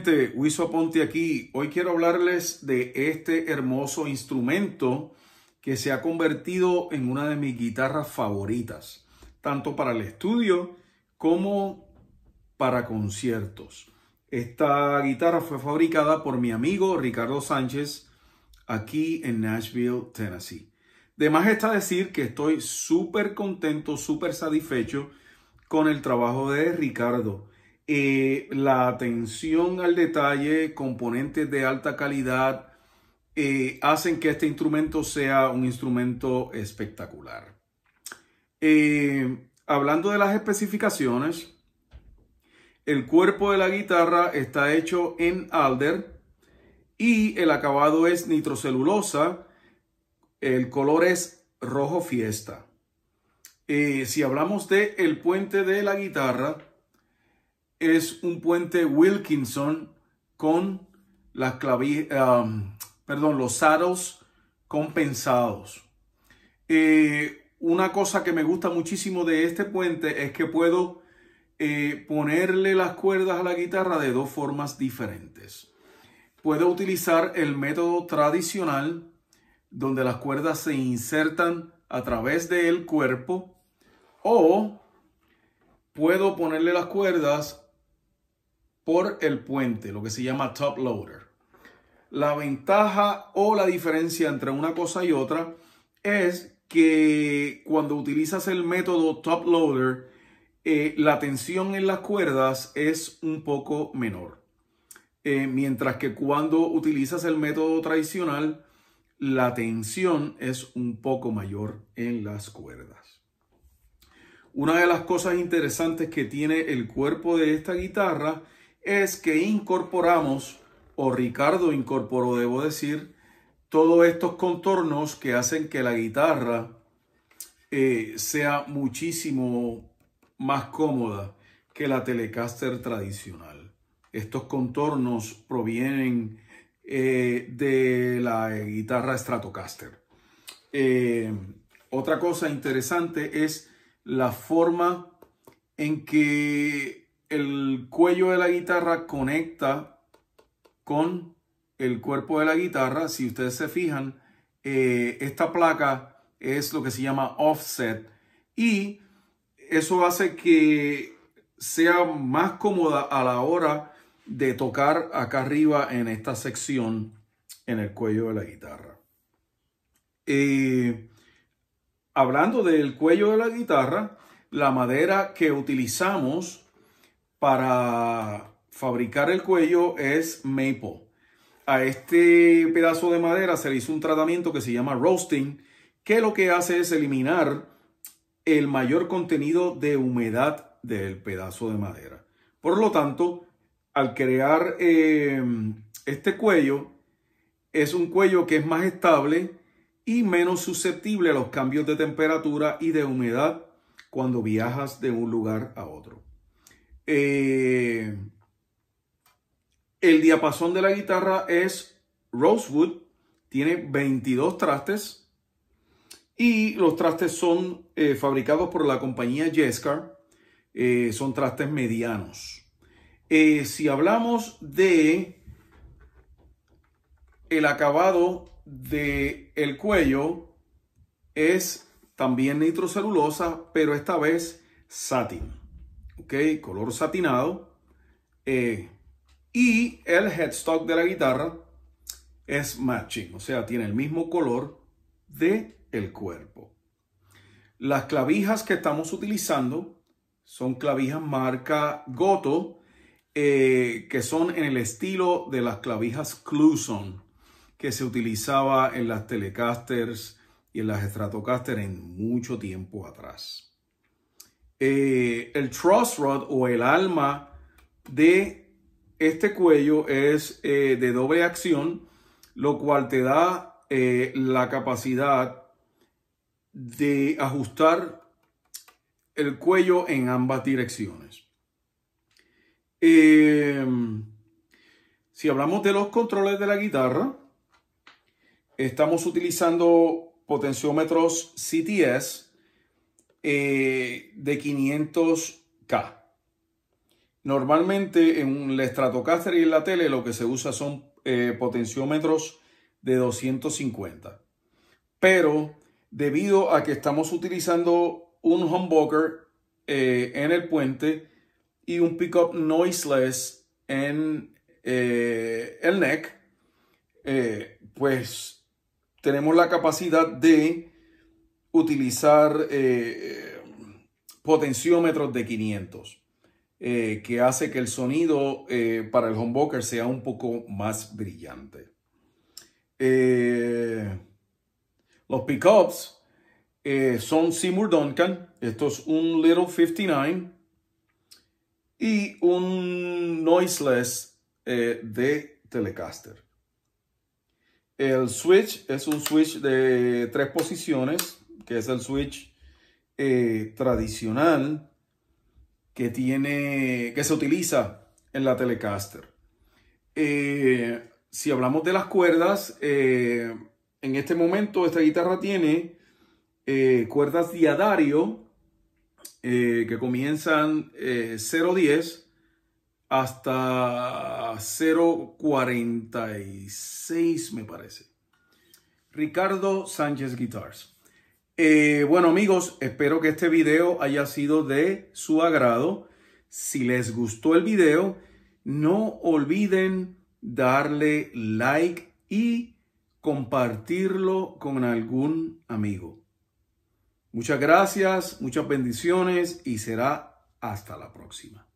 gente, aquí. Hoy quiero hablarles de este hermoso instrumento que se ha convertido en una de mis guitarras favoritas, tanto para el estudio como para conciertos. Esta guitarra fue fabricada por mi amigo Ricardo Sánchez aquí en Nashville, Tennessee. De más está decir que estoy súper contento, súper satisfecho con el trabajo de Ricardo eh, la atención al detalle, componentes de alta calidad, eh, hacen que este instrumento sea un instrumento espectacular. Eh, hablando de las especificaciones, el cuerpo de la guitarra está hecho en alder y el acabado es nitrocelulosa. El color es rojo fiesta. si hablamos de el puente de la guitarra, es un puente Wilkinson con las perdón, los aros compensados. Eh, una cosa que me gusta muchísimo de este puente es que puedo eh, ponerle las cuerdas a la guitarra de dos formas diferentes. Puedo utilizar el método tradicional donde las cuerdas se insertan a través del cuerpo o puedo ponerle las cuerdas por el puente, lo que se llama top loader. La ventaja o la diferencia entre una cosa y otra es que cuando utilizas el método top loader, eh, la tensión en las cuerdas es un poco menor. Eh, mientras que cuando utilizas el método tradicional, la tensión es un poco mayor en las cuerdas. Una de las cosas interesantes que tiene el cuerpo de esta guitarra es que incorporamos, o Ricardo incorporó, debo decir, todos estos contornos que hacen que la guitarra eh, sea muchísimo más cómoda que la Telecaster tradicional. Estos contornos provienen eh, de la guitarra Stratocaster. Eh, otra cosa interesante es la forma en que el cuello de la guitarra conecta con el cuerpo de la guitarra. Si ustedes se fijan, eh, esta placa es lo que se llama offset y eso hace que sea más cómoda a la hora de tocar acá arriba en esta sección en el cuello de la guitarra. Eh, hablando del cuello de la guitarra, la madera que utilizamos para fabricar el cuello es maple. A este pedazo de madera se le hizo un tratamiento que se llama roasting, que lo que hace es eliminar el mayor contenido de humedad del pedazo de madera. Por lo tanto, al crear em, este cuello, es un cuello que es más estable y menos susceptible a los cambios de temperatura y de humedad cuando viajas de un lugar a otro. Eh, el diapasón de la guitarra es Rosewood, tiene 22 trastes y los trastes son eh, fabricados por la compañía Jescar eh, son trastes medianos. si hablamos de el acabado del el cuello es también nitrocelulosa, pero esta vez satin color satinado. Eh, y el headstock de la guitarra es matching, o sea, tiene el mismo color de el cuerpo. Las clavijas que estamos utilizando son clavijas marca Goto, eh, que son en el estilo de las clavijas Cluson, que se utilizaba en las Telecasters y en las Stratocaster en mucho tiempo atrás. Eh, el truss rod o el alma de este cuello es eh, de doble acción, lo cual te da eh, la capacidad de ajustar el cuello en ambas direcciones. si hablamos de los controles de la guitarra, estamos utilizando potenciómetros CTS eh, de 500K. Normalmente en un Stratocaster y en la tele lo que se usa son eh, potenciómetros de 250. Pero debido a que estamos utilizando un humbucker eh, en el puente y un pickup noiseless en el neck, pues tenemos la capacidad de utilizar eh, eh, potenciómetros de 500, eh, que hace que el sonido para el humbucker sea un poco más brillante. los pickups son Seymour Duncan, esto es un Little 59 y un Noiseless de Telecaster. El switch es un switch de tres posiciones es el switch eh, tradicional que tiene, que se utiliza en la Telecaster. Eh, si hablamos de las cuerdas, eh, en este momento esta guitarra tiene cuerdas diadario que comienzan 0.10 hasta 0.46 me parece. Ricardo Sánchez Guitars. Eh, bueno amigos, espero que este video haya sido de su agrado. Si les gustó el video, no olviden darle like y compartirlo con algún amigo. Muchas gracias, muchas bendiciones y será hasta la próxima.